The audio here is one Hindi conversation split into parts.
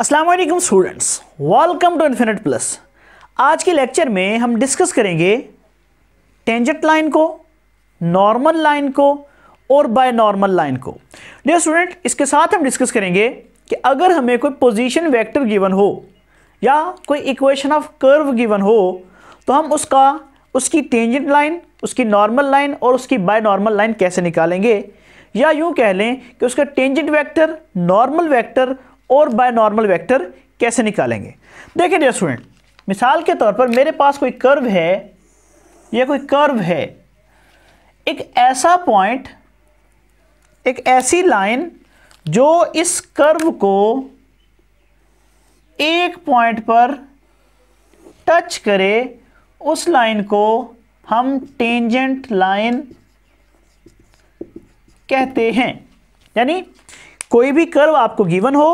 Aslam students welcome to infinite plus आज के लेक्चर में हम डिस्कस करेंगे टेंजेंट लाइन को नॉर्मल लाइन को और बाय नॉर्मल लाइन को डियर स्टूडेंट इसके साथ हम डिस्कस करेंगे कि अगर हमें कोई पोजीशन वेक्टर गिवन हो या कोई इक्वेशन ऑफ कर्व गिवन हो तो हम उसका उसकी टेंजेंट लाइन उसकी नॉर्मल लाइन और उसकी बाय नॉर्मल लाइन कैसे निकालेंगे या यूं कह लें कि उसका टेंजेंट वेक्टर नॉर्मल वेक्टर और बाय नॉर्मल वैक्टर कैसे निकालेंगे देखिए डियर स्टूडेंट मिसाल के तौर पर मेरे पास कोई कर्व है या कोई कर्व है एक ऐसा पॉइंट एक ऐसी लाइन जो इस कर्व को एक पॉइंट पर टच करे उस लाइन को हम टेंजेंट लाइन कहते हैं यानी कोई भी कर्व आपको गिवन हो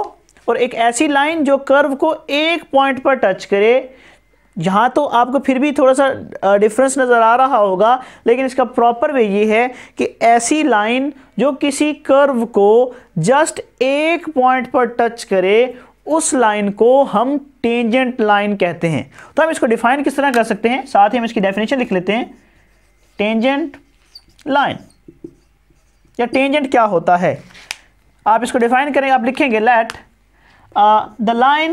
और एक ऐसी लाइन जो कर्व को एक पॉइंट पर टच करे जहाँ तो आपको फिर भी थोड़ा सा डिफरेंस नज़र आ रहा होगा लेकिन इसका प्रॉपर वे ये है कि ऐसी लाइन जो किसी कर्व को जस्ट एक पॉइंट पर टच करे उस लाइन को हम टेंजेंट लाइन कहते हैं तो हम इसको डिफाइन किस तरह कर सकते हैं साथ ही हम इसकी डेफिनेशन लिख लेते हैं टेंजेंट लाइन या टेंजेंट क्या होता है आप इसको डिफाइन करें आप लिखेंगे let Uh, the line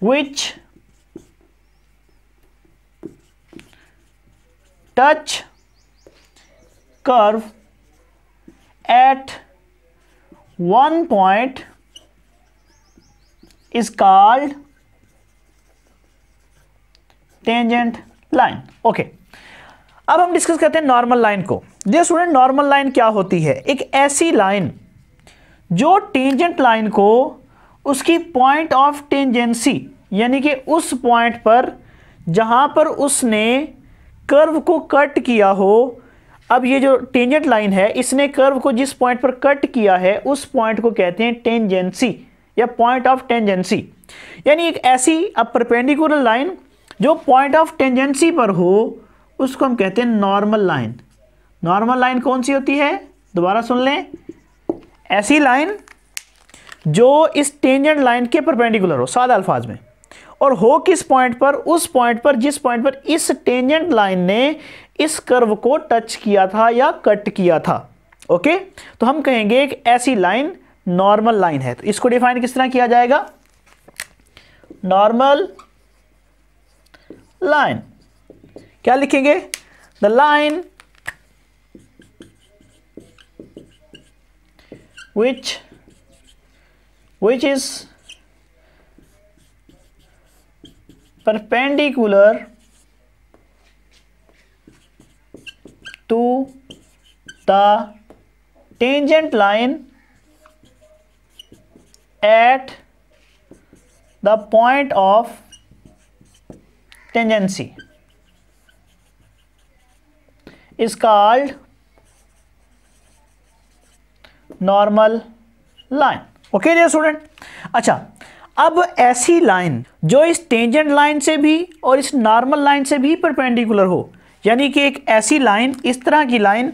which touch curve at one point is called tangent line okay अब हम डिस्कस करते हैं नॉर्मल लाइन को देखिए स्टूडेंट नॉर्मल लाइन क्या होती है एक ऐसी लाइन जो टेंजेंट लाइन को उसकी पॉइंट ऑफ टेंजेंसी यानी कि उस पॉइंट पर जहां पर उसने कर्व को कट किया हो अब ये जो टेंजेंट लाइन है इसने कर्व को जिस पॉइंट पर कट किया है उस पॉइंट को कहते हैं टेंजेंसी या पॉइंट ऑफ टेंजेंसी यानी एक ऐसी परपेंडिकुलर लाइन जो पॉइंट ऑफ टेंजेंसी पर हो उसको हम कहते हैं नॉर्मल लाइन नॉर्मल लाइन कौन सी होती है दोबारा सुन लें ऐसी लाइन जो इस टेंजेंट लाइन के परपेंडिकुलर हो सादा अल्फाज में और हो किस पॉइंट पर उस पॉइंट पर जिस पॉइंट पर इस टेंजेंट लाइन ने इस कर्व को टच किया था या कट किया था ओके तो हम कहेंगे एक ऐसी लाइन नॉर्मल लाइन है तो इसको डिफाइन किस तरह किया जाएगा नॉर्मल लाइन क्या लिखेंगे the line which which is perpendicular to the tangent line at the point of tangency is called normal line okay dear student अच्छा अब ऐसी लाइन जो इस टेंजेंट लाइन से भी और इस नॉर्मल लाइन से भी परपेंडिकुलर हो यानी कि एक ऐसी लाइन इस तरह की लाइन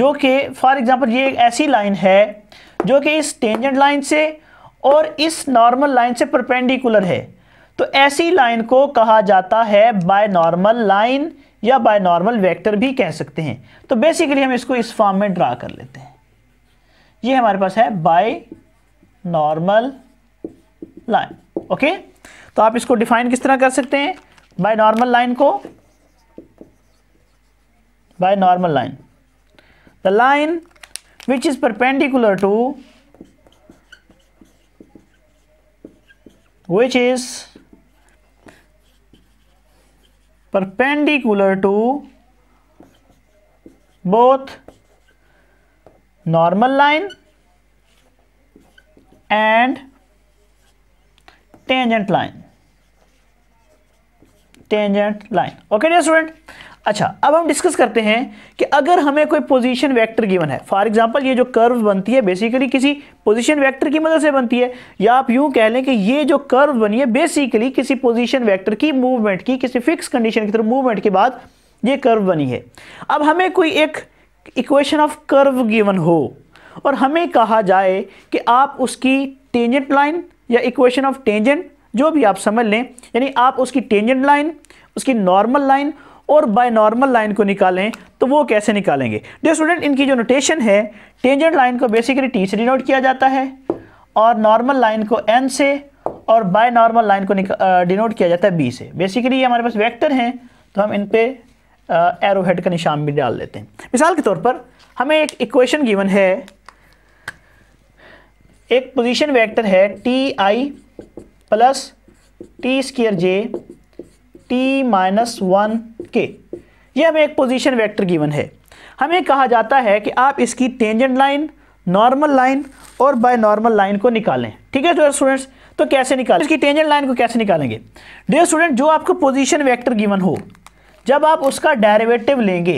जो कि फॉर एग्जांपल ये एक ऐसी लाइन है जो कि इस टेंजेंट लाइन से और इस नॉर्मल लाइन से परपेंडिकुलर है तो ऐसी लाइन को कहा जाता है बाय नॉर्मल लाइन या बाय नॉर्मल वैक्टर भी कह सकते हैं तो बेसिकली हम इसको इस फॉर्म में ड्रा कर लेते हैं ये हमारे पास है बाय नॉर्मल लाइन ओके तो आप इसको डिफाइन किस तरह कर सकते हैं बाय नॉर्मल लाइन को by normal line the line which is perpendicular to which is perpendicular to both normal line and tangent line tangent line okay dear student अच्छा अब हम डिस्कस करते हैं कि अगर हमें कोई पोजीशन वेक्टर गिवन है फॉर एग्जांपल ये जो कर्व बनती है बेसिकली किसी पोजीशन वेक्टर की मदद से बनती है या आप यूं कह लें कि ये जो कर्व बनी है बेसिकली किसी पोजीशन वेक्टर की मूवमेंट की किसी फिक्स कंडीशन की तरफ मूवमेंट के बाद ये कर्व बनी है अब हमें कोई एक इक्वेशन ऑफ कर्व गिवन हो और हमें कहा जाए कि आप उसकी टेंजेंट लाइन या इक्वेशन ऑफ टेंजेंट जो भी आप समझ लें यानी आप उसकी टेंजेंट लाइन उसकी नॉर्मल लाइन और बाय नॉर्मल लाइन को निकालें तो वो कैसे निकालेंगे डे स्टूडेंट इनकी जो नोटेशन है टेंजेंट लाइन को बेसिकली टी से डिनोट किया जाता है और नॉर्मल लाइन को एन से और बाय नॉर्मल लाइन को डिनोट किया जाता है बी से बेसिकली ये हमारे पास वैक्टर हैं तो हम इन पर एरो हेड का निशान भी डाल देते हैं मिसाल के तौर पर हमें एक इक्वेशन गिवन है एक पोजीशन वेक्टर है टी आई plus t square j t minus one के ये हमें एक पोजीशन वेक्टर गिवन है हमें कहा जाता है कि आप इसकी टेंजेंट लाइन नॉर्मल लाइन और बाय नॉर्मल लाइन को निकालें ठीक है डियर स्टूडेंट्स तो कैसे निकालें इसकी टेंजेंट लाइन को कैसे निकालेंगे डियर स्टूडेंट जो आपको पोजीशन वेक्टर गिवन हो जब आप उसका डेरिवेटिव लेंगे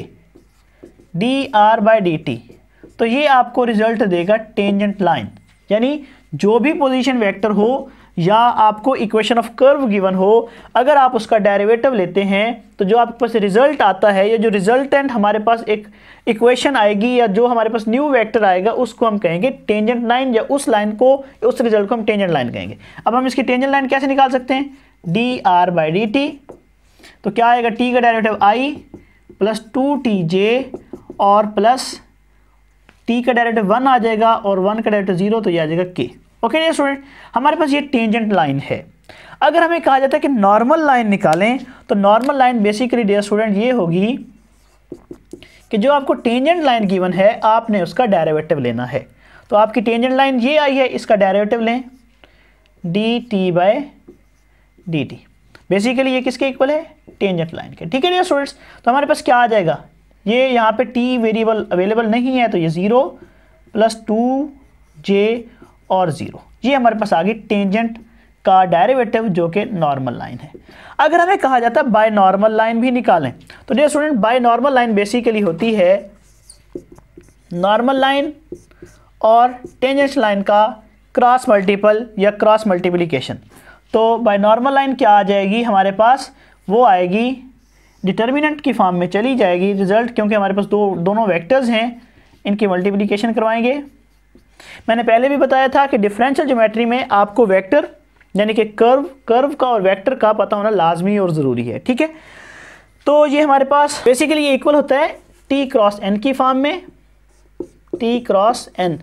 d r by d t तो ये आपको रिजल्ट देगा टेंजेंट लाइन यानी जो भी पोजीशन वेक्टर हो या आपको इक्वेशन ऑफ कर्व गिवन हो अगर आप उसका डेरिवेटिव लेते हैं तो जो आपके पास रिजल्ट आता है या जो रिजल्टेंट हमारे पास एक इक्वेशन आएगी या जो हमारे पास न्यू वेक्टर आएगा उसको हम कहेंगे टेंजेंट लाइन या उस लाइन को उस रिजल्ट को हम टेंजेंट लाइन कहेंगे अब हम इसकी टेंजेंट लाइन कैसे निकाल सकते हैं d r by d t तो क्या आएगा टी का derivative i plus two t j और प्लस टी का डेरिवेटिव वन आ जाएगा और वन का डेरिवेटिव जीरो तो ये आ जाएगा के ओके ये स्टूडेंट हमारे पास ये टेंजेंट लाइन है अगर हमें कहा जाता है कि नॉर्मल लाइन निकालें तो normal line basically dear student ये होगी कि जो आपको टेंजेंट लाइन गिवन है आपने उसका डायरेवेटिव लेना है तो आपकी टेंजेंट लाइन ये आई है इसका डायरेवेटिव लें d t by d t basically ये किसके इक्वल है टेंजेंट लाइन के ठीक है ना स्टूडेंट्स तो हमारे पास क्या आ जाएगा ये यहाँ पे टी वेरिएबल अवेलेबल नहीं है तो ये ज़ीरो प्लस टू जे और ज़ीरो ये हमारे पास आ गई टेंजेंट का डायरेवेटिव जो कि नॉर्मल लाइन है अगर हमें कहा जाता है बाय नॉर्मल लाइन भी निकालें तो ये student by normal line basically होती है नॉर्मल लाइन और टेंजेंट लाइन का क्रॉस मल्टीपल या क्रॉस मल्टीप्लीकेशन तो बाय नॉर्मल लाइन क्या आ जाएगी हमारे पास वो आएगी डिटर्मिनेंट की फॉर्म में चली जाएगी रिजल्ट क्योंकि हमारे पास दो दोनों वेक्टर्स हैं इनकी मल्टीप्लिकेशन करवाएंगे मैंने पहले भी बताया था कि डिफरेंशियल ज्योमेट्री में आपको वेक्टर यानी कि कर्व कर्व का और वेक्टर का पता होना लाजमी और ज़रूरी है ठीक है तो ये हमारे पास बेसिकली ये इक्वल होता है टी क्रॉस एन की फॉर्म में टी क्रॉस एन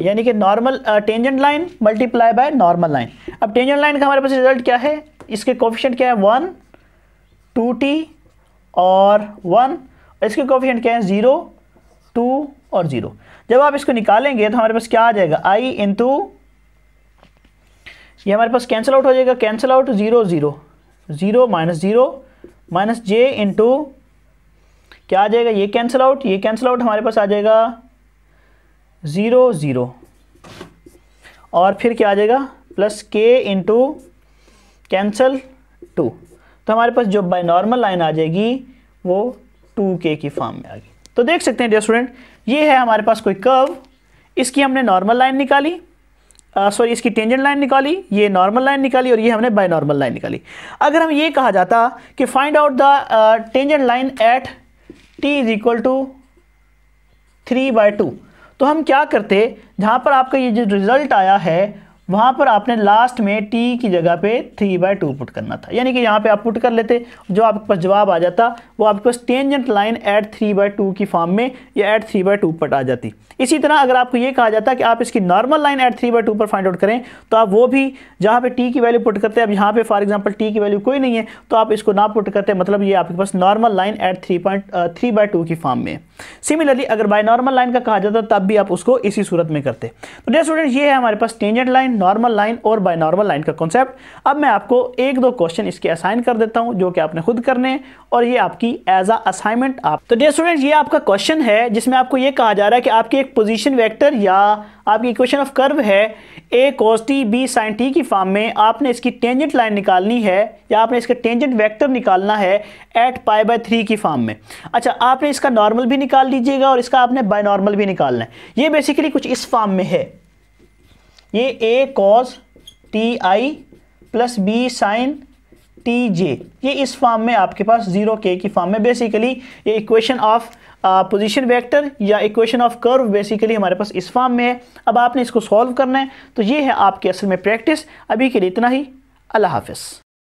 यानी कि normal tangent line multiply by normal line अब टेंजेंट लाइन का हमारे पास रिजल्ट क्या है इसके कोफिशेंट क्या है वन टू टी और वन इसके कोफिशेंट क्या है ज़ीरो टू और ज़ीरो जब आप इसको निकालेंगे तो हमारे पास क्या आ जाएगा आई इंटू ये हमारे पास कैंसिल आउट हो जाएगा cancel out zero zero zero minus zero minus J into क्या आ जाएगा ये कैंसिल आउट ये कैंसिल आउट हमारे पास आ जाएगा ज़ीरो ज़ीरो और फिर क्या आ जाएगा प्लस के इंटू कैंसल टू तो हमारे पास जो बाई नॉर्मल लाइन आ जाएगी वो टू के की फॉर्म में आ गई तो देख सकते हैं डियर स्टूडेंट ये है हमारे पास कोई कर्व इसकी हमने नॉर्मल लाइन निकाली सॉरी इसकी टेंजेंट लाइन निकाली ये नॉर्मल लाइन निकाली और ये हमने बाई नॉर्मल लाइन निकाली अगर हम ये कहा जाता कि find out the tangent line at T is equal to three by two तो हम क्या करते जहाँ पर आपका ये जो रिज़ल्ट आया है वहां पर आपने लास्ट में टी की जगह पे थ्री बाय टू पुट करना था यानी कि यहाँ पे आप पुट कर लेते जो आपके पास जवाब आ जाता वो आपके पास tangent line at three by two की फॉर्म में या एट थ्री बाय टू पर आ जाती इसी तरह अगर आपको ये कहा जाता कि आप इसकी normal line at three by two पर फाइंड आउट करें तो आप वो भी जहाँ पर टी की वैल्यू पुट करते हैं अब यहाँ पर फॉर एग्जाम्पल टी की वैल्यू कोई नहीं है तो आप इसको ना पुट करते मतलब ये आपके पास normal line at three point three by two की फॉर्म में सिमिलरली अगर बाय नॉर्मल लाइन का कहा जाता तब भी आप उसको इसी सूरत में करते तो डेयर स्टूडेंट ये है हमारे पास टेंजेंट लाइन नॉर्मल लाइन और बाय नॉर्मल लाइन का कॉन्सेप्ट अब मैं आपको एक दो क्वेश्चन इसके असाइन कर देता हूं जो कि आपने खुद करने और ये आपकी एज अ असाइनमेंट आप तो डे स्टूडेंट ये आपका क्वेश्चन है जिसमें आपको ये कहा जा रहा है कि आपकी एक पोजिशन वैक्टर या आपकी इक्वेशन ऑफ कर्व है a cos T b sine T की फॉर्म में आपने इसकी टेंजेंट लाइन निकालनी है या आपने इसका टेंजेंट वेक्टर निकालना है एट पाई बाय थ्री की फॉर्म में अच्छा आपने इसका नॉर्मल भी निकाल लीजिएगा और इसका आपने बाय नॉर्मल भी निकालना है ये बेसिकली कुछ इस फॉर्म में है ये a cos T I plus b sine T J ये इस फॉर्म में आपके पास जीरो के की फॉर्म में बेसिकली ये इक्वेशन ऑफ पोजीशन वेक्टर या इक्वेशन ऑफ कर्व बेसिकली हमारे पास इस फॉर्म में है अब आपने इसको सॉल्व करना है तो ये है आपके असल में प्रैक्टिस अभी के लिए इतना ही अल्लाह हाफिज़